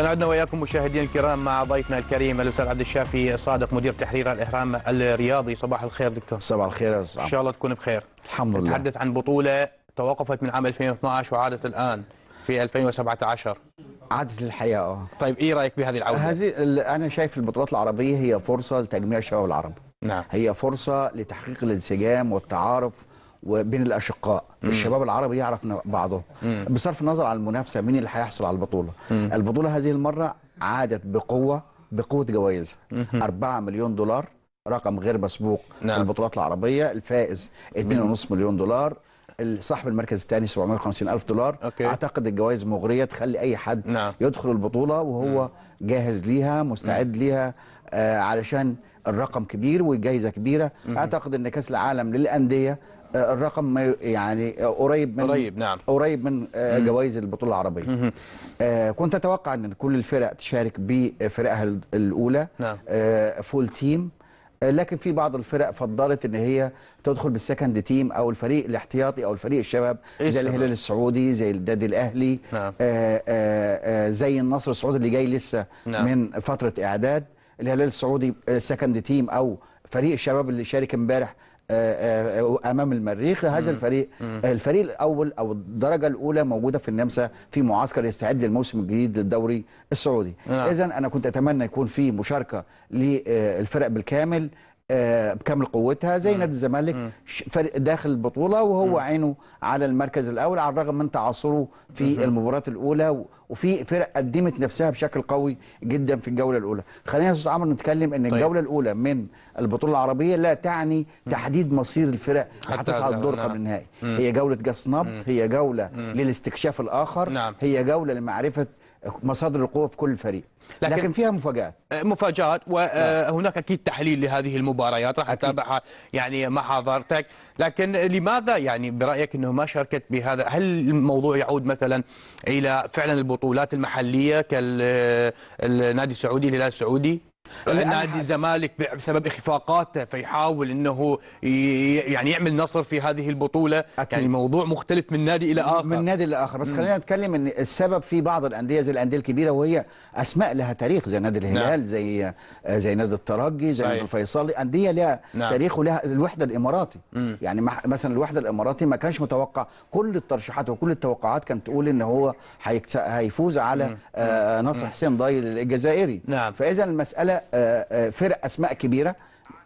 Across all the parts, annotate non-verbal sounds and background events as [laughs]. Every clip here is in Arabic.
اذا عدنا واياكم مشاهدينا الكرام مع ضيفنا الكريم الاستاذ عبد الشافي صادق مدير تحرير الاهرام الرياضي صباح الخير دكتور صباح الخير يا ان شاء الله تكون بخير الحمد لله نتحدث عن بطوله توقفت من عام 2012 وعادت الان في 2017 عادت الحياة اه طيب ايه رايك بهذه العوده؟ هذه انا شايف البطولات العربيه هي فرصه لتجميع الشباب العرب نعم هي فرصه لتحقيق الانسجام والتعارف وبين الاشقاء مم. الشباب العربي يعرف بعضهم بصرف النظر عن المنافسه مين اللي هيحصل على البطوله مم. البطوله هذه المره عادت بقوه بقوه جوائزها 4 مليون دولار رقم غير مسبوق نعم. في البطولات العربيه الفائز 2.5 مليون دولار صاحب المركز الثاني 750 ألف دولار أوكي. أعتقد الجوائز مغرية تخلي أي حد نعم. يدخل البطولة وهو مم. جاهز ليها مستعد ليها آه علشان الرقم كبير والجائزة كبيرة مم. أعتقد أن كأس العالم للأندية آه، الرقم يعني آه، قريب من قريب نعم قريب من آه، جوائز البطوله العربيه كنت اتوقع ان كل الفرق تشارك بفرقها الاولى فول تيم نعم. لكن في بعض الفرق فضلت ان هي تدخل بالسكند تيم او الفريق الاحتياطي او الفريق الشباب إيه زي الهلال السعودي زي الدادي الاهلي نعم. آآ آآ زي النصر السعودي اللي جاي لسه نعم. من فتره اعداد الهلال السعودي سكند تيم او فريق الشباب اللي شارك امبارح آه، آه، آه، امام المريخ هذا الفريق الفريق الاول او الدرجه الاولى موجوده في النمسا في معسكر يستعد للموسم الجديد للدوري السعودي نعم. اذا انا كنت اتمنى يكون في مشاركه للفرق بالكامل آه، بكامل قوتها زي نادي الزمالك فريق داخل البطوله وهو عينه على المركز الاول على الرغم من تعثره في المباراه الاولى وفي فرق قدمت نفسها بشكل قوي جدا في الجوله الاولى خلينا يا استاذ عمرو نتكلم ان طيب. الجوله الاولى من البطوله العربيه لا تعني تحديد مصير الفرق اللي هتصعد الدور نعم. قبل النهائي هي جوله جس نبض هي جوله للاستكشاف الاخر نعم. هي جوله لمعرفه مصادر القوه في كل فريق لكن, لكن فيها مفاجات آه، مفاجات وهناك آه، نعم. اكيد تحليل لهذه المباريات راح اتابعها يعني مع حضرتك لكن لماذا يعني برايك انه ما شاركت بهذا هل الموضوع يعود مثلا الى فعلا البطولات المحليه كالنادي آه، السعودي الهلال السعودي نادي الزمالك بسبب اخفاقاته فيحاول انه يعني يعمل نصر في هذه البطوله أكيد. يعني الموضوع مختلف من نادي الى اخر من نادي الى اخر بس خلينا نتكلم ان السبب في بعض الانديه زي الانديه الكبيره وهي اسماء لها تاريخ زي نادي الهلال نعم. زي زي نادي الترجي زي نادي الفيصلي انديه لها نعم. تاريخ ولها الوحده الاماراتي مم. يعني مثلا الوحده الاماراتي ما كانش متوقع كل الترشيحات وكل التوقعات كانت تقول ان هو هيفوز على مم. مم. آه، نصر مم. حسين ضايل الجزائري نعم. فاذا المساله فرق اسماء كبيره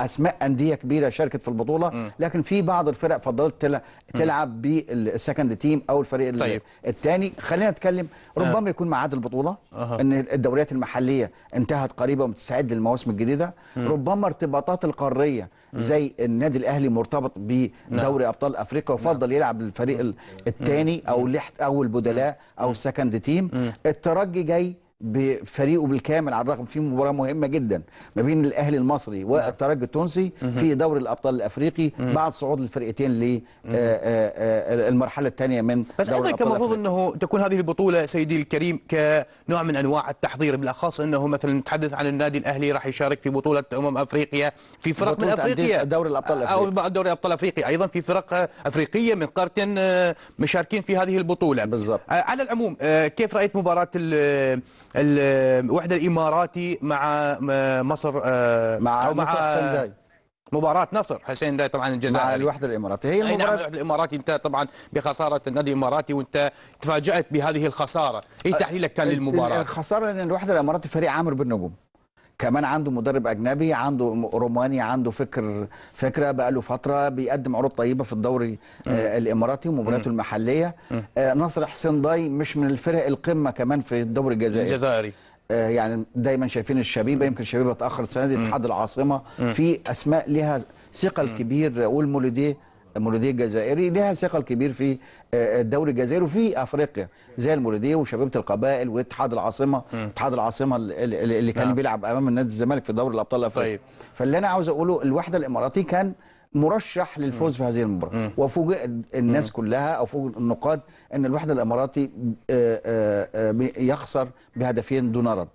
اسماء انديه كبيره شاركت في البطوله م. لكن في بعض الفرق فضلت تلعب بالسكند تيم او الفريق طيب. الثاني خلينا نتكلم آه. ربما يكون ميعاد البطوله أه. ان الدوريات المحليه انتهت قريبا ومتستعد للمواسم الجديده م. ربما ارتباطات القاريه زي النادي الاهلي مرتبط نعم. بدوري ابطال افريقيا نعم. وفضل يلعب الفريق الثاني او او البدلاء او السكند تيم الترجي جاي بفريقه بالكامل على الرغم في مباراه مهمه جدا ما بين الاهلي المصري والترجي التونسي في دوري الابطال الافريقي بعد صعود الفرقتين للمرحله آه، آه، آه، الثانيه من بس ايضا كان المفروض انه تكون هذه البطوله سيدي الكريم كنوع من انواع التحضير بالاخص انه مثلا نتحدث عن النادي الاهلي راح يشارك في بطوله امم افريقيا في فرق من افريقيا دوري الابطال الافريقي او دوري الابطال الافريقي ايضا في فرق افريقيه من قارتين مشاركين في هذه البطوله بالضبط على العموم كيف رايت مباراه الوحده الاماراتي مع مصر آه، مع مصر مع سنداي مباراة نصر حسين داي طبعا الجزائر مع الوحدة الإماراتية هي نعم، المباراة نعم الوحدة الإماراتية انت طبعا بخسارة النادي الإماراتي وانت تفاجأت بهذه الخسارة ايه تحليلك كان للمباراة الخسارة لأن الوحدة الإماراتي فريق عامر بالنجوم كمان عنده مدرب اجنبي عنده روماني عنده فكر فكره بقى له فتره بيقدم عروض طيبه في الدوري آه الاماراتي ومبارياته المحليه آه نصر حسين ضاي مش من الفرق القمه كمان في الدوري الجزائري الجزائري آه يعني دايما شايفين الشبيبه يمكن الشبيبه اتاخر السنه دي اتحاد العاصمه في اسماء لها ثقل كبير راؤول مولوديه المولوديه الجزائري لها ثقل كبير في آه، آه، الدوري الجزائري وفي افريقيا زي المولوديه وشبيبه القبائل واتحاد العاصمه م. اتحاد العاصمه اللي كان نعم. بيلعب امام نادي الزمالك في دوري الابطال الافريقي طيب. فاللي انا عاوز اقوله الوحده الاماراتي كان مرشح للفوز في هذه المباراه وفوجئ الناس كلها او فوجئ النقاد ان الوحده الاماراتي آه، يخسر بهدفين دون رد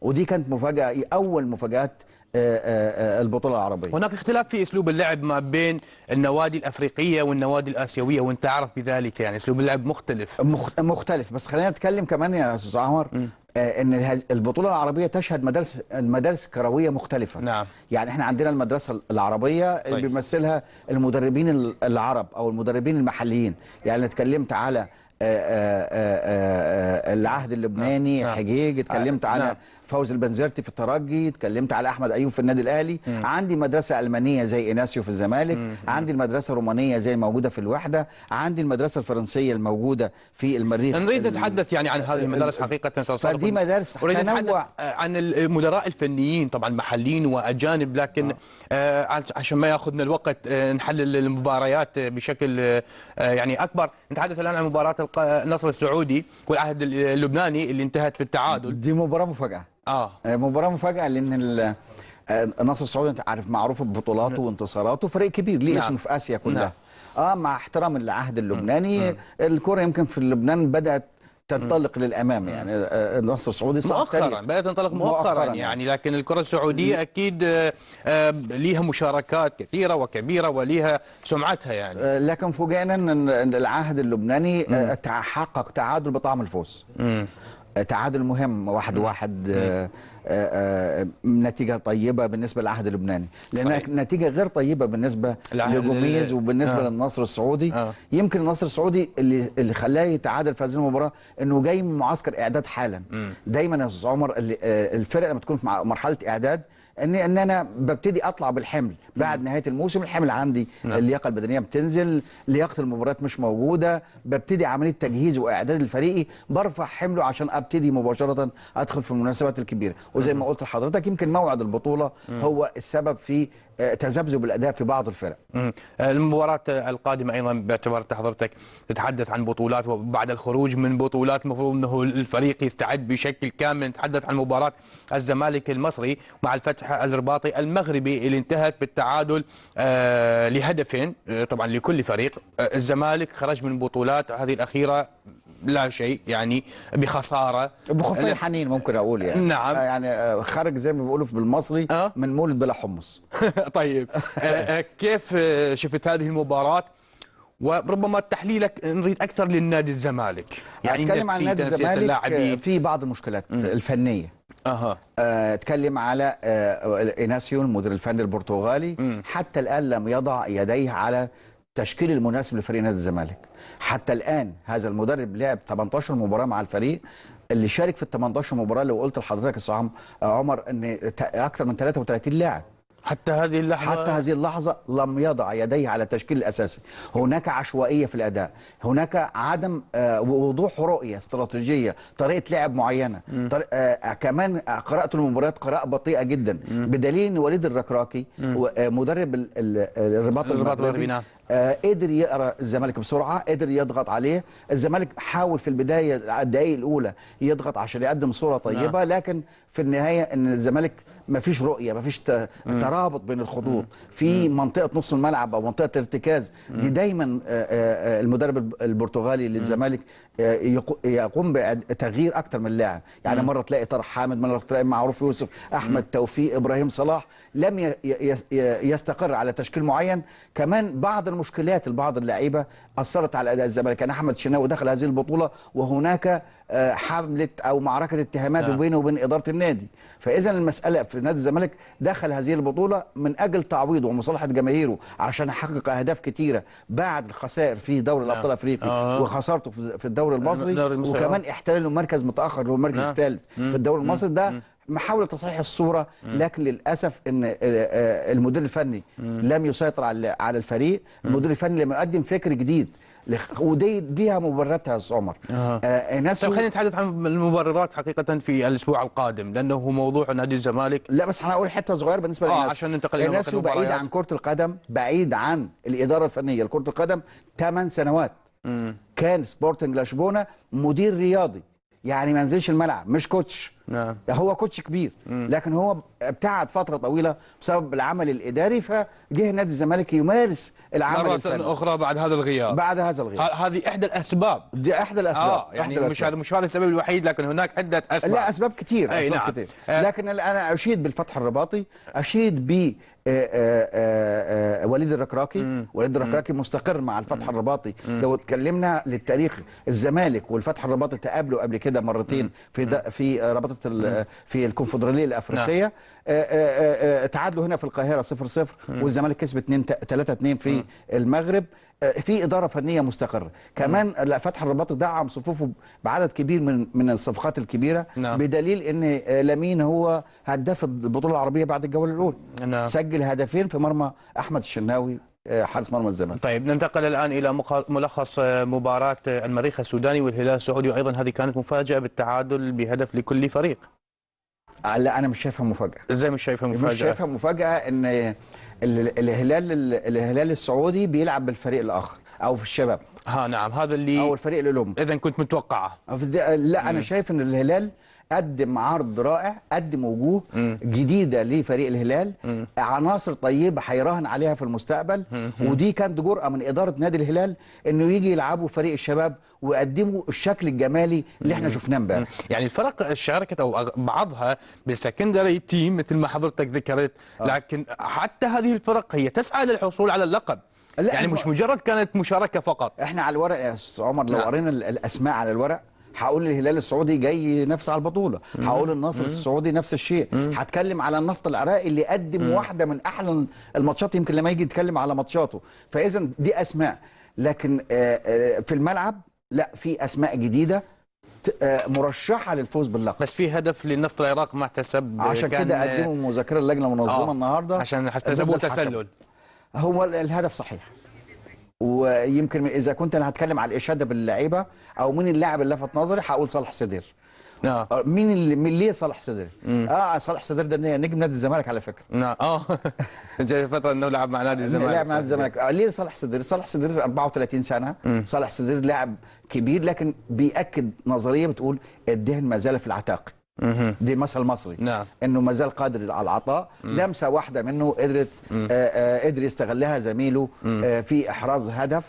ودي كانت مفاجاه اول مفاجات آه، آه، آه، البطوله العربيه هناك اختلاف في اسلوب اللعب ما بين النوادي الافريقيه والنوادي الاسيويه وانت عارف بذلك يعني اسلوب اللعب مختلف مختلف بس خلينا نتكلم كمان يا استاذ عمر ان البطوله العربيه تشهد مدارس مدارس كرويه مختلفه نعم. يعني احنا عندنا المدرسه العربيه طيب. اللي بيمثلها المدربين العرب او المدربين المحليين يعني اتكلمت على آه، آه، آه، العهد نعم، اللبناني نعم. حجيج إيه؟ اتكلمت نعم. على فوز البنزرتي في الترجي اتكلمت على احمد ايوب في النادي الاهلي مم. عندي مدرسه المانيه زي اناسيو في الزمالك مم. عندي المدرسه الرومانيه زي الموجوده في الوحده عندي المدرسه الفرنسيه الموجوده في المريخ نريد نتحدث يعني عن هذه المدارس حقيقه فدي مدارس اريد نتحدث عن المدراء الفنيين طبعا محليين واجانب لكن آه. عشان ما ياخذنا الوقت نحلل المباريات بشكل يعني اكبر نتحدث الان عن مباراه النصر السعودي والعهد اللبناني اللي انتهت بالتعادل دي مباراه مفاجاه اه, آه، مباراه مفاجاه لان آه، النصر السعودي انت عارف معروف ببطولاته وانتصاراته فريق كبير ليه نعم. اسمه في اسيا كلها نعم. اه مع احترام العهد اللبناني الكره يمكن في لبنان بدات تنطلق للامام يعني آه، آه، النصر السعودي مؤخرا بدات تنطلق مؤخرا, مؤخرا يعني, يعني لكن الكره السعوديه اكيد آه، ليها مشاركات كثيره وكبيره وليها سمعتها يعني لكن فوجئنا ان العهد اللبناني تحقق تعادل بطعم الفوز تعادل مهم واحد واحد آه، آه، آه، نتيجه طيبه بالنسبه للعهد اللبناني لان نتيجه غير طيبه بالنسبه لجوميز وبالنسبه آه. للنصر السعودي آه. يمكن النصر السعودي اللي اللي خلاه يتعادل في هذه المباراه انه جاي من معسكر اعداد حالا دايما يا استاذ عمر الفرقه لما تكون في مرحله اعداد ان ان انا ببتدي اطلع بالحمل بعد نهايه الموسم الحمل عندي نعم. اللياقه البدنيه بتنزل لياقه المباريات مش موجوده ببتدي عمليه تجهيز واعداد الفريقي برفع حمله عشان ابتدي مباشره ادخل في المناسبات الكبيره وزي ما قلت لحضرتك يمكن موعد البطوله هو السبب في آه، تذبذب الاداء في بعض الفرق. آه، المباراه القادمه ايضا باعتبار حضرتك تتحدث عن بطولات وبعد الخروج من بطولات المفروض انه الفريق يستعد بشكل كامل نتحدث عن مباراه الزمالك المصري مع الفتح الرباطي المغربي اللي انتهت بالتعادل آه، لهدفين طبعا لكل فريق الزمالك خرج من بطولات هذه الاخيره لا شيء يعني بخساره بخفي حنين ممكن اقول يعني نعم آه، يعني آه، خرج زي ما بيقولوا بالمصري أه؟ من مولد بلا حمص [laughs] طيب آه، كيف شفت هذه المباراه وربما تحليلك نريد اكثر للنادي الزمالك يعني اتكلم عن نادي الزمالك في بعض المشكلات م. الفنيه اها اتكلم على ايناسيون المدير الفني البرتغالي م. حتى الان لم يضع يديه على التشكيل المناسب لفريق نادي الزمالك حتى الان هذا المدرب لعب 18 مباراه مع الفريق اللي شارك في ال 18 مباراه لو قلت لحضرتك يا عمر ان اكثر من 33 لاعب حتى هذه اللحظة حتى هذه اللحظة لم يضع يديه على التشكيل الأساسي هناك عشوائية في الأداء هناك عدم آه، وضوح رؤية استراتيجية طريقة لعب معينة طريق آه، آه، كمان قراءه المباريات قراءة بطيئة جدا بدليل أن وليد الركراكي مدرب الرباط المغربي نعم. آه قدر يقرا الزمالك بسرعه قدر يضغط عليه الزمالك حاول في البدايه الدقائق الاولى يضغط عشان يقدم صوره طيبه نعم. لكن في النهايه ان الزمالك ما فيش رؤيه ما فيش ترابط بين الخطوط في منطقه نص الملعب او منطقه الارتكاز دي دايما المدرب البرتغالي للزمالك يقوم بتغيير اكتر من لاعب يعني مره تلاقي طارق حامد مره تلاقي معروف يوسف احمد توفيق ابراهيم صلاح لم يستقر على تشكيل معين كمان بعض المشكلات لبعض اللعيبه اثرت على اداء الزمالك يعني احمد شناوي دخل هذه البطوله وهناك آه، حمله او معركه اتهامات نعم. بينه وبين اداره النادي فاذا المساله في نادي الزمالك دخل هذه البطوله من اجل تعويضه ومصالحه جماهيره عشان يحقق اهداف كتيره بعد الخسائر في دوري نعم. الابطال الافريقي آه. وخسارته في الدوري المصري وكمان أه. احتلاله مركز متاخر اللي هو المركز نعم. الثالث في الدوري المصري ده محاولة تصحيح الصورة لكن للأسف أن آه، المدير الفني لم يسيطر على الفريق المدير الفني لم يقدم فكر جديد ودي ديها مبرراتها يا استاذ عمر آه. آه ناس طيب خلينا نتحدث عن المبررات حقيقه في الاسبوع القادم لانه هو موضوع نادي الزمالك لا بس هنقول حته صغيره بالنسبه آه، للناس آه عشان ننتقل الى الناس بعيد عن كره القدم بعيد عن الاداره الفنيه لكره القدم 8 سنوات مم. كان سبورتنج لشبونه مدير رياضي يعني ما نزلش الملعب مش كوتش نعم هو كوتش كبير مم. لكن هو ابتعد فتره طويله بسبب العمل الاداري فجه نادي الزمالك يمارس العمل مرة الفني اخرى بعد هذا الغياب بعد هذا الغياب هذه احدى الاسباب دي احدى الاسباب آه يعني أحد مش هذا مش هذا السبب الوحيد لكن هناك عده اسباب لا اسباب كثير اسباب نعم. كثير آه. لكن انا اشيد بالفتح الرباطي اشيد آه، آه، آه، وليد الركراكي وليد الركراكي مستقر مع الفتح الرباطي لو اتكلمنا للتاريخ الزمالك والفتح الرباطي تقابلوا قبل كده مرتين في في رابطه في الكونفدراليه نعم. الافريقيه تعادلوا هنا في القاهره 0-0 والزمالك كسب 2 3-2 في المغرب آه، في اداره فنيه مستقره كمان لا فتح الرباط دعم صفوفه بعدد كبير من من الصفقات الكبيره نعم. بدليل ان آه، لامين هو هداف البطوله العربيه بعد الجوله الاولى نعم. سجل هدفين في مرمى احمد الشناوي آه، حارس مرمى الزمالك طيب ننتقل الان الى ملخص مباراه المريخ السوداني والهلال السعودي وايضا هذه كانت مفاجاه بالتعادل بهدف لكل فريق لا انا مش شايفها مفاجاه ازاي مش شايفها مفاجاه مش شايفها مفاجاه ان الهلال الهلال السعودي بيلعب بالفريق الاخر او في الشباب ها نعم هذا اللي او الفريق الاولمبي اذا كنت متوقعه لا انا شايف ان الهلال قدم عرض رائع قدم وجوه م. جديده لفريق الهلال م. عناصر طيبه هيراهن عليها في المستقبل م. ودي كانت جرأه من اداره نادي الهلال انه يجي يلعبوا فريق الشباب ويقدموا الشكل الجمالي اللي احنا شفناه امبارح يعني الفرق شاركت او بعضها بالسكندري تيم مثل ما حضرتك ذكرت آه. لكن حتى هذه الفرق هي تسعى للحصول على اللقب يعني مش مجرد كانت مشاركه فقط احنا على الورق يا استاذ عمر لو نعم. قرينا الاسماء على الورق هقول الهلال السعودي جاي نفس على البطوله هقول النصر السعودي نفس الشيء هتكلم على النفط العراقي اللي قدم واحده من احلى الماتشات يمكن لما يجي يتكلم على ماتشاته فاذا دي اسماء لكن آه، آه، في الملعب لا في اسماء جديده آه، مرشحه للفوز باللقب بس في هدف للنفط العراق ما احتسب عشان كده قدموا مذكره اللجنه المنظمه آه النهارده عشان احتسبوه تسلل هو الهدف صحيح ويمكن اذا كنت انا هتكلم على الاشاده باللعيبه او مين اللاعب اللي لفت نظري هقول صالح صدير نعم آه، مين اللي من ليه صالح صدر؟ اه صالح صدر ده نجم نادي الزمالك على فكره نعم اه [laughs] جاي فتره انه لعب مع نادي الزمالك لعب مع نادي الزمالك آه ليه صالح صدر؟ صالح صدر 34 سنه مم. صالح صدر لاعب كبير لكن بياكد نظريه بتقول الدهن ما زال في العتاق دي مثل مصري نعم. انه ما زال قادر على العطاء لمسه واحده منه قدرت آه، آه، قدر يستغلها زميله آه، في احراز هدف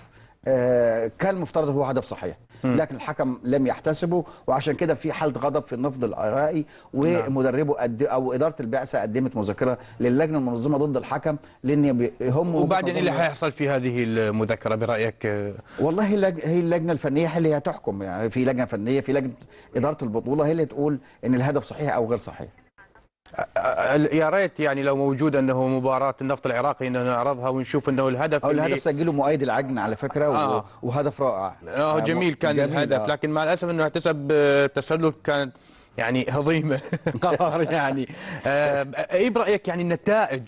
آه، كان المفترض هو هدف صحيح لكن الحكم لم يحتسبه وعشان كده في حاله غضب في النفض العراقي ومدربه قد او اداره البعثه قدمت مذكره للجنه المنظمه ضد الحكم لان هم وبعدين إيه اللي هيحصل في هذه المذكره برايك والله هي اللجنه الفنيه هي اللي هتحكم يعني في لجنه فنيه في لجنه اداره البطوله هي اللي تقول ان الهدف صحيح او غير صحيح يا ريت يعني لو موجود انه مباراه النفط العراقي انه نعرضها ونشوف انه الهدف أو الهدف سجله مؤيد العجن على فكره آه. وهدف رائع اه يعني جميل كان جميل الهدف آه. لكن مع الاسف انه احتسب آه، تسلل كان يعني [laughs] هضيمه [laughs] قرار يعني آه ايه برايك يعني النتائج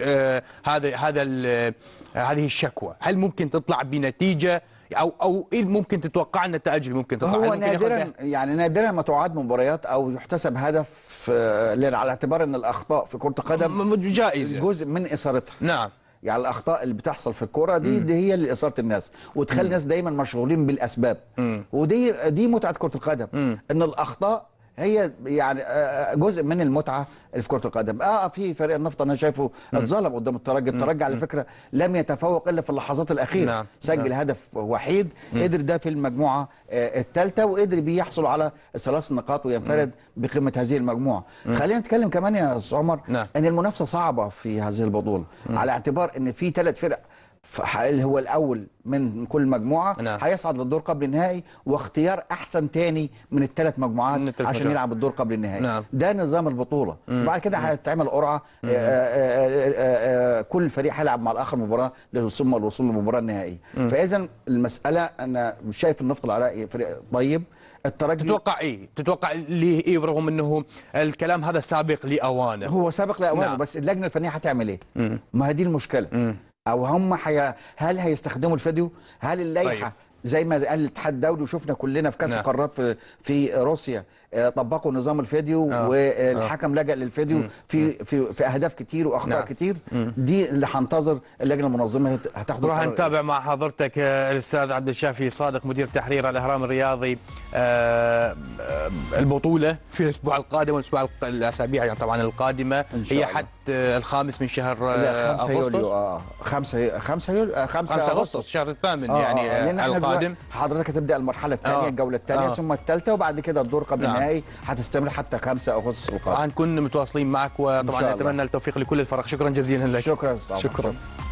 آه، هذا هذا آه، هذه الشكوى هل ممكن تطلع بنتيجه او او ايه ممكن تتوقع ان اللي ممكن تطلع هو نادرا يعني نادرا ما تعاد مباريات او يحتسب هدف آه، على اعتبار ان الاخطاء في كره القدم جائزه جزء من اثارتها نعم يعني الاخطاء اللي بتحصل في الكوره دي, دي هي اللي اثاره الناس وتخلي الناس دايما مشغولين بالاسباب م. ودي دي متعه كره القدم م. ان الاخطاء هي يعني آه، آه، جزء من المتعه في كره القدم اه في فريق النفط انا شايفه اتظلم قدام الترجي الترجي على فكره لم يتفوق الا في اللحظات الاخيره نعم. سجل نعم. هدف وحيد مم. قدر ده في المجموعه آه، الثالثه وقدر بيحصل على ثلاث نقاط وينفرد بقمه هذه المجموعه مم. خلينا نتكلم كمان يا استاذ عمر نعم. ان المنافسه صعبه في هذه البطوله على اعتبار ان في ثلاث فرق اللي هو الاول من كل مجموعه نعم. هيصعد للدور قبل النهائي واختيار احسن تاني من الثلاث مجموعات من عشان مجموعة. يلعب الدور قبل النهائي نعم. ده نظام البطوله مم. وبعد كده هتتعمل قرعه آآ آآ آآ كل فريق هيلعب مع الاخر مباراه ثم الوصول للمباراه النهائيه فاذا المساله انا مش شايف النفط العراقي فريق طيب الترجي تتوقع ايه؟ تتوقع ليه ايه برغم انه الكلام هذا سابق لاوانه هو سابق لاوانه نعم. بس اللجنه الفنيه هتعمل ايه؟ مم. ما هي دي المشكله مم. او هم حي... هل هيستخدموا الفيديو هل اللائحه طيب. زي ما قال الاتحاد الدولي وشفنا كلنا في كاس نعم. القارات في في روسيا آه، طبقوا نظام الفيديو آه. والحكم آه. لجأ للفيديو مم. في في في اهداف كتير واخطاء نعم. كتير مم. دي اللي هنتظر اللجنه المنظمه هتاخد نروح نتابع مع حضرتك آه، الاستاذ عبد الشافي صادق مدير تحرير الاهرام الرياضي آه، البطوله في الاسبوع القادم والاسبوع الاسابيع يعني طبعا القادمه هي حتى الخامس من شهر لا اغسطس يوليو اه 5 5 يوليو 5 اغسطس الشهر الثامن يعني آه. القادم حضرتك هتبدا المرحله الثانيه آه. الجوله الثانيه آه. ثم الثالثه وبعد كده الدور قبل نعم. النهائي هتستمر حتى 5 اغسطس القادم هنكون متواصلين معك وطبعا نتمنى التوفيق لكل الفرق شكرا جزيلا لك شكرا شكرا, شكرا